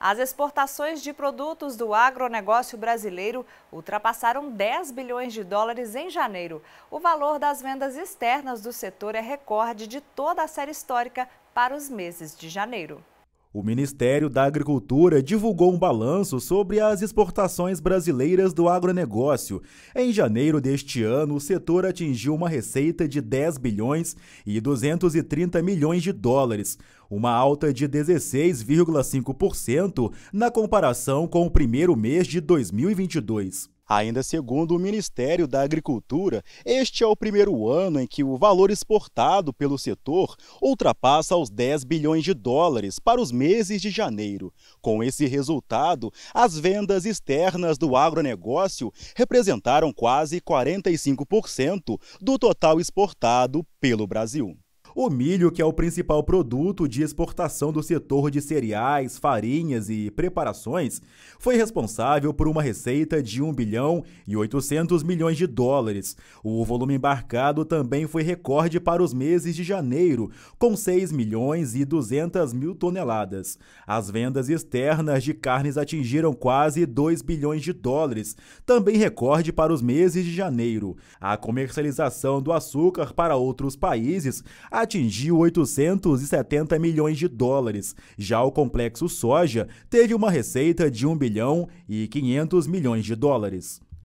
As exportações de produtos do agronegócio brasileiro ultrapassaram 10 bilhões de dólares em janeiro. O valor das vendas externas do setor é recorde de toda a série histórica para os meses de janeiro. O Ministério da Agricultura divulgou um balanço sobre as exportações brasileiras do agronegócio. Em janeiro deste ano, o setor atingiu uma receita de 10 bilhões e 230 milhões de dólares, uma alta de 16,5% na comparação com o primeiro mês de 2022. Ainda segundo o Ministério da Agricultura, este é o primeiro ano em que o valor exportado pelo setor ultrapassa os 10 bilhões de dólares para os meses de janeiro. Com esse resultado, as vendas externas do agronegócio representaram quase 45% do total exportado pelo Brasil. O milho, que é o principal produto de exportação do setor de cereais, farinhas e preparações, foi responsável por uma receita de 1 bilhão e 800 milhões de dólares. O volume embarcado também foi recorde para os meses de janeiro, com 6 milhões e 200 mil toneladas. As vendas externas de carnes atingiram quase 2 bilhões de dólares, também recorde para os meses de janeiro. A comercialização do açúcar para outros países atingiu 870 milhões de dólares. Já o complexo soja teve uma receita de 1 bilhão e 500 milhões de dólares.